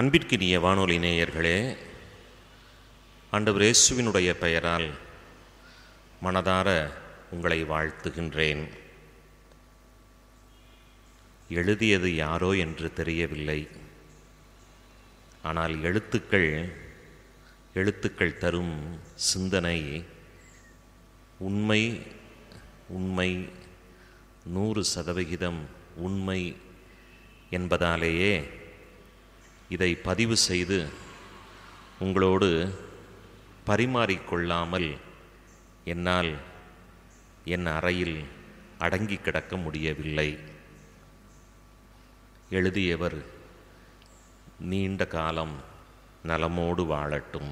அன்பிற்கினிய வானொலி நேயர்களே ஆண்டவர் இயேசுவினுடைய பெயரால் மனதார உங்களை வாழ்த்துகின்றேன் எழுதியது யாரோ என்று தெரியவில்லை ஆனால் எழுத்துக்கள் எழுத்துக்கள் தரும் சிந்தனை உண்மை உண்மை நூறு சதவிகிதம் உண்மை என்பதாலேயே இதை பதிவு செய்து உங்களோடு பரிமாறிக்கொள்ளாமல் என்னால் என் அறையில் அடங்கி கிடக்க முடியவில்லை எழுதியவர் நீண்ட காலம் நலமோடு வாழட்டும்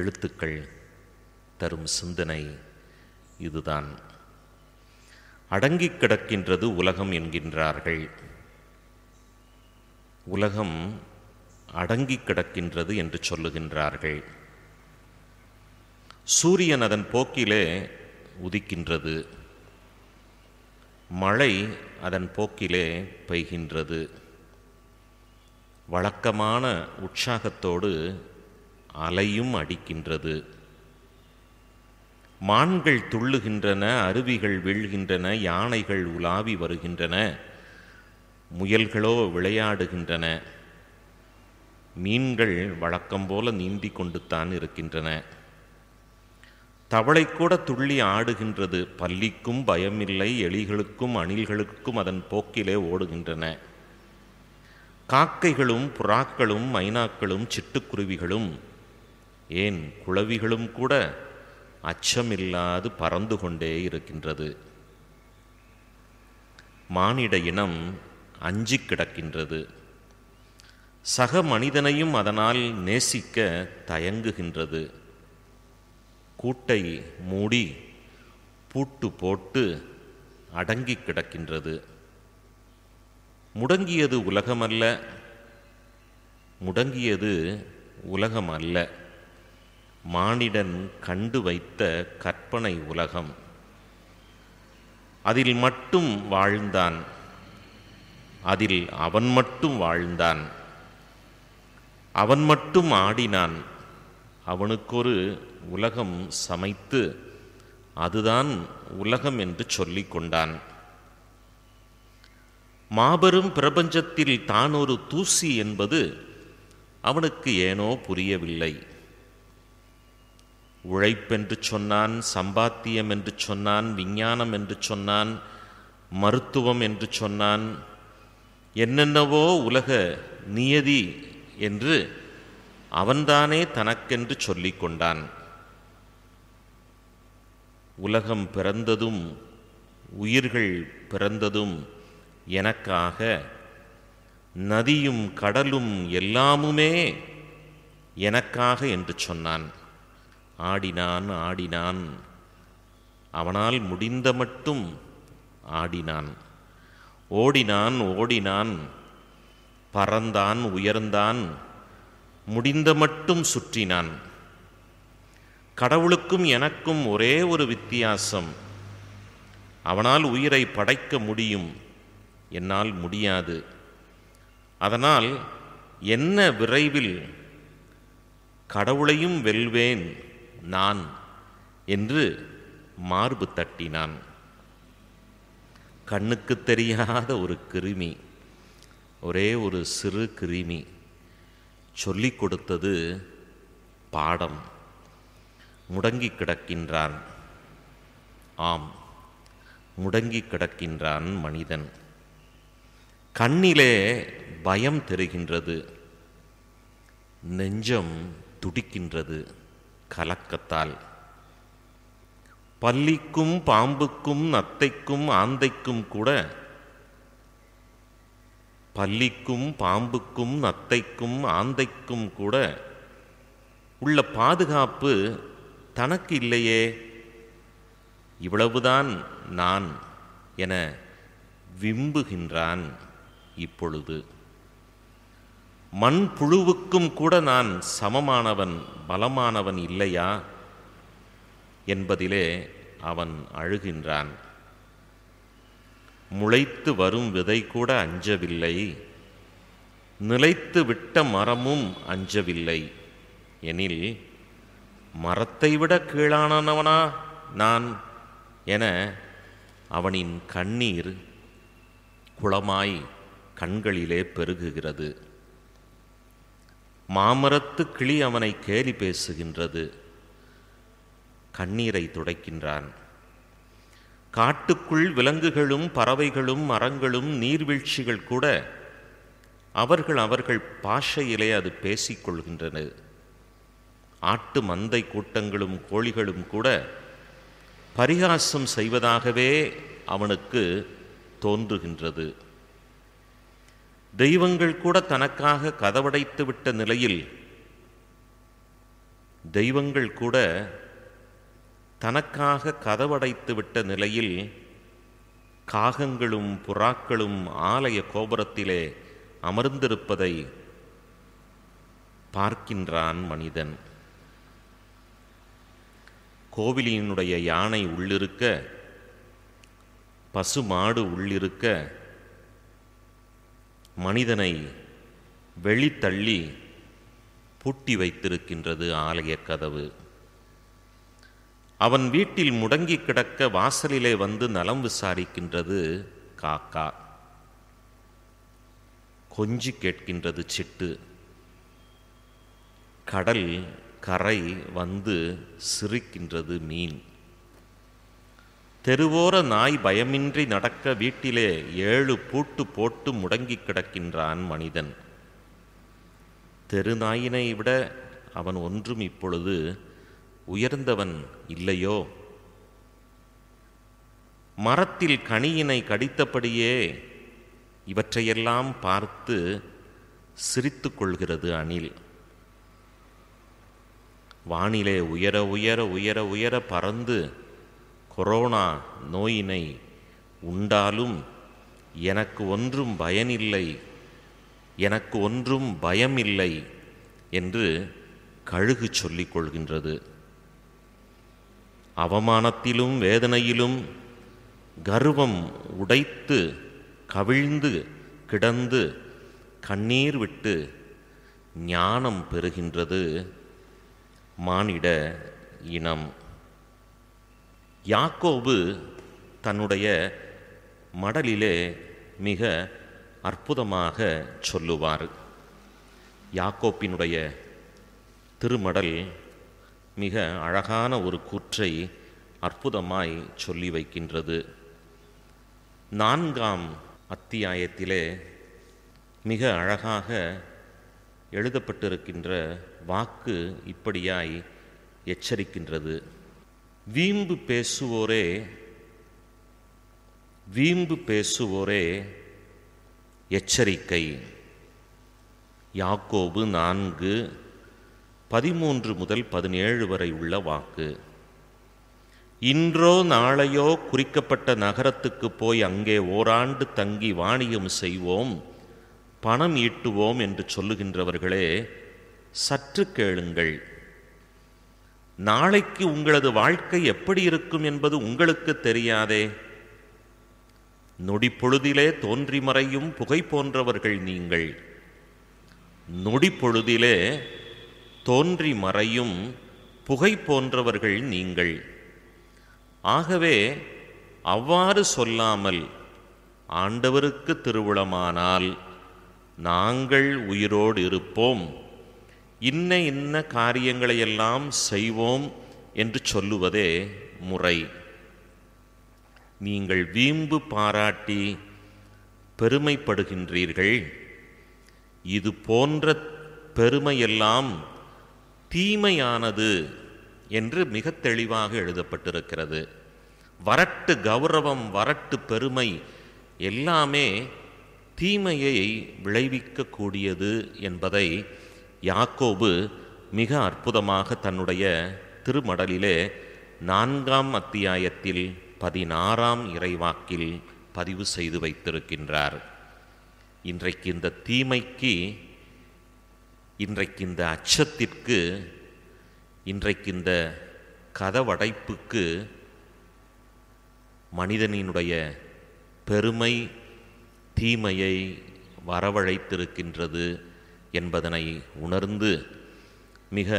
எழுத்துக்கள் தரும் சிந்தனை இதுதான் அடங்கிக் கிடக்கின்றது உலகம் என்கின்றார்கள் உலகம் அடங்கி கிடக்கின்றது என்று சொல்லுகின்றார்கள் சூரியன் அதன் போக்கிலே உதிக்கின்றது மழை அதன் போக்கிலே பெய்கின்றது வழக்கமான உற்சாகத்தோடு அலையும் அடிக்கின்றது மான்கள் துள்ளுகின்றன அருவிகள் வீழ்கின்றன யானைகள் உலாவி வருகின்றன முயல்களோ விளையாடுகின்றன மீன்கள் வழக்கம் போல நீந்தி கொண்டுத்தான் இருக்கின்றன தவளை கூட துள்ளி ஆடுகின்றது பல்லிக்கும் பயமில்லை எலிகளுக்கும் அணில்களுக்கும் அதன் போக்கிலே ஓடுகின்றன காக்கைகளும் புறாக்களும் மைனாக்களும் சிட்டுக்குருவிகளும் ஏன் குளவிகளும் கூட அச்சமில்லாது பறந்து கொண்டே இருக்கின்றது மானிட இனம் அஞ்சி கிடக்கின்றது சக மனிதனையும் அதனால் நேசிக்க தயங்குகின்றது கூட்டை மூடி பூட்டு போட்டு அடங்கி கிடக்கின்றது முடங்கியது உலகமல்ல முடங்கியது உலகம் அல்ல மானிடன் கண்டு வைத்த கற்பனை உலகம் அதில் மட்டும் வாழ்ந்தான் அதில் அவன் மட்டும் வாழ்ந்தான் அவன் மட்டும் ஆடினான் அவனுக்கொரு உலகம் சமைத்து அதுதான் உலகம் என்று சொல்லிக் கொண்டான் மாபெரும் பிரபஞ்சத்தில் தான் ஒரு தூசி என்பது அவனுக்கு ஏனோ புரியவில்லை உழைப்பென்று சொன்னான் சம்பாத்தியம் என்று சொன்னான் விஞ்ஞானம் என்று சொன்னான் மருத்துவம் என்று சொன்னான் என்னென்னவோ உலக நியதி என்று அவன்தானே தனக்கென்று சொல்லிக்கொண்டான் கொண்டான் உலகம் பிறந்ததும் உயிர்கள் பிறந்ததும் எனக்காக நதியும் கடலும் எல்லாமுமே எனக்காக என்று சொன்னான் ஆடினான் ஆடினான் அவனால் முடிந்த மட்டும் ஆடினான் ஓடினான் ஓடினான் பறந்தான் உயர்ந்தான் முடிந்த மட்டும் சுற்றினான் கடவுளுக்கும் எனக்கும் ஒரே ஒரு வித்தியாசம் அவனால் உயிரை படைக்க முடியும் என்னால் முடியாது அதனால் என்ன விரைவில் கடவுளையும் வெல்வேன் நான் என்று மார்பு தட்டினான் கண்ணுக்கு தெரியாத ஒரு கிருமி ஒரே ஒரு சிறு கிருமி சொல்லி கொடுத்தது பாடம் முடங்கி கிடக்கின்றான் ஆம் முடங்கி கிடக்கின்றான் மனிதன் கண்ணிலே பயம் தெரிகின்றது நெஞ்சம் துடிக்கின்றது கலக்கத்தால் பல்லிக்கும் பாம்புக்கும் நத்தைக்கும் ஆந்தைக்கும் கூட பல்லிக்கும் பாம்புக்கும் நத்தைக்கும் ஆந்தைக்கும் கூட உள்ள பாதுகாப்பு தனக்கு இல்லையே இவ்வளவுதான் நான் என விம்புகின்றான் இப்பொழுது மண் புழுவுக்கும் கூட நான் சமமானவன் பலமானவன் இல்லையா என்பதிலே அவன் அழுகின்றான் முளைத்து வரும் விதை கூட அஞ்சவில்லை நிலைத்து விட்ட மரமும் அஞ்சவில்லை எனில் மரத்தை விட கீழானவனா நான் என அவனின் கண்ணீர் குளமாய் கண்களிலே பெருகுகிறது மாமரத்து கிளி அவனை கேலி பேசுகின்றது கண்ணீரை துடைக்கின்றான் காட்டுக்குள் விலங்குகளும் பறவைகளும் மரங்களும் நீர்வீழ்ச்சிகள் கூட அவர்கள் அவர்கள் பாஷையிலே அது பேசிக்கொள்கின்றன ஆட்டு மந்தை கூட்டங்களும் கோழிகளும் கூட பரிகாசம் செய்வதாகவே அவனுக்கு தோன்றுகின்றது தெய்வங்கள் கூட தனக்காக கதவடைத்து விட்ட நிலையில் தெய்வங்கள் கூட தனக்காக கதவடைத்து விட்ட நிலையில் காகங்களும் புறாக்களும் ஆலய கோபுரத்திலே அமர்ந்திருப்பதை பார்க்கின்றான் மனிதன் கோவிலினுடைய யானை உள்ளிருக்க பசு மாடு உள்ளிருக்க மனிதனை வெளித்தள்ளி பூட்டி வைத்திருக்கின்றது ஆலய கதவு அவன் வீட்டில் முடங்கி கிடக்க வாசலிலே வந்து நலம் விசாரிக்கின்றது காக்கா கொஞ்சி கேட்கின்றது சிட்டு கடல் கரை வந்து சிரிக்கின்றது மீன் தெருவோர நாய் பயமின்றி நடக்க வீட்டிலே ஏழு பூட்டு போட்டு முடங்கி கிடக்கின்றான் மனிதன் தெருநாயினை விட அவன் ஒன்றும் இப்பொழுது உயர்ந்தவன் இல்லையோ மரத்தில் கனியினை கடித்தபடியே இவற்றையெல்லாம் பார்த்து சிரித்து கொள்கிறது அணில் வானிலே உயர உயர உயர உயர பறந்து கொரோனா நோயினை உண்டாலும் எனக்கு ஒன்றும் பயனில்லை எனக்கு ஒன்றும் பயமில்லை என்று கழுகு சொல்லிக் கொள்கின்றது அவமானத்திலும் வேதனையிலும் கர்வம் உடைத்து கவிழ்ந்து கிடந்து கண்ணீர் விட்டு ஞானம் பெறுகின்றது மானிட இனம் யாக்கோபு தன்னுடைய மடலிலே மிக அற்புதமாக சொல்லுவார் யாக்கோப்பினுடைய திருமடல் மிக அழகான ஒரு கூற்றை அற்புதமாய் சொல்லி வைக்கின்றது நான்காம் அத்தியாயத்திலே மிக அழகாக எழுதப்பட்டிருக்கின்ற வாக்கு இப்படியாய் எச்சரிக்கின்றது வீம்பு பேசுவோரே வீம்பு பேசுவோரே எச்சரிக்கை யாக்கோபு நான்கு பதிமூன்று முதல் பதினேழு வரை உள்ள வாக்கு இன்றோ நாளையோ குறிக்கப்பட்ட நகரத்துக்கு போய் அங்கே ஓராண்டு தங்கி வாணியம் செய்வோம் பணம் ஈட்டுவோம் என்று சொல்லுகின்றவர்களே சற்று கேளுங்கள் நாளைக்கு உங்களது வாழ்க்கை எப்படி இருக்கும் என்பது உங்களுக்கு தெரியாதே நொடிப்பொழுதிலே தோன்றி மறையும் புகை போன்றவர்கள் நீங்கள் நொடிப்பொழுதிலே தோன்றி மறையும் புகை போன்றவர்கள் நீங்கள் ஆகவே அவ்வாறு சொல்லாமல் ஆண்டவருக்கு திருவிழமானால் நாங்கள் உயிரோடு இருப்போம் இன்ன இன்ன காரியங்களையெல்லாம் செய்வோம் என்று சொல்லுவதே முறை நீங்கள் வீம்பு பாராட்டி பெருமைப்படுகின்றீர்கள் இது போன்ற பெருமையெல்லாம் தீமையானது என்று மிக தெளிவாக எழுதப்பட்டிருக்கிறது வரட்டு கௌரவம் வரட்டு பெருமை எல்லாமே தீமையை விளைவிக்கக்கூடியது என்பதை யாக்கோபு மிக அற்புதமாக தன்னுடைய திருமடலிலே நான்காம் அத்தியாயத்தில் பதினாறாம் இறைவாக்கில் பதிவு செய்து வைத்திருக்கின்றார் இன்றைக்கு இந்த தீமைக்கு இன்றைக்கு இந்த அச்சத்திற்கு இன்றைக்கு இந்த கதவடைப்புக்கு மனிதனினுடைய பெருமை தீமையை வரவழைத்திருக்கின்றது என்பதனை உணர்ந்து மிக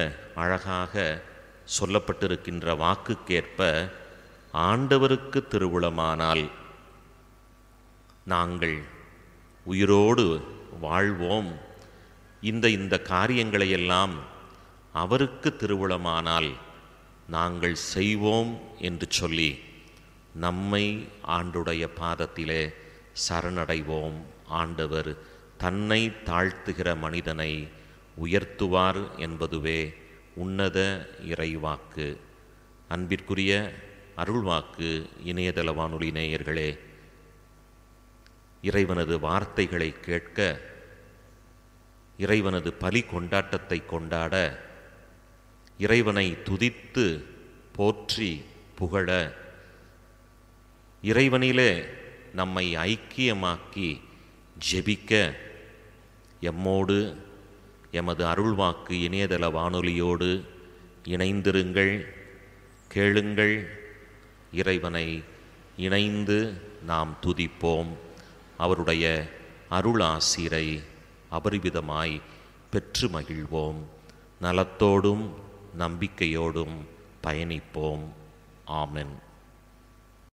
அழகாக சொல்லப்பட்டிருக்கின்ற வாக்குக்கேற்ப ஆண்டவருக்கு திருவுளமானால் நாங்கள் உயிரோடு வாழ்வோம் இந்த இந்த காரியங்களையெல்லாம் அவருக்கு திருவுளமானால் நாங்கள் செய்வோம் என்று சொல்லி நம்மை ஆண்டுடைய பாதத்திலே சரணடைவோம் ஆண்டவர் தன்னை தாழ்த்துகிற மனிதனை உயர்த்துவார் என்பதுவே உன்னத இறைவாக்கு அன்பிற்குரிய அருள்வாக்கு இணையதள வானொலி நேயர்களே இறைவனது வார்த்தைகளை கேட்க இறைவனது பலி கொண்டாட்டத்தை கொண்டாட இறைவனை துதித்து போற்றி புகழ இறைவனிலே நம்மை ஐக்கியமாக்கி ஜெபிக்க எம்மோடு எமது அருள்வாக்கு இணையதள வானொலியோடு இணைந்திருங்கள் கேளுங்கள் இறைவனை இணைந்து நாம் துதிப்போம் அவருடைய அருளாசிரை அபரிவிதமாய் பெற்று மகிழ்வோம் நலத்தோடும் நம்பிக்கையோடும் பயணிப்போம் ஆமென்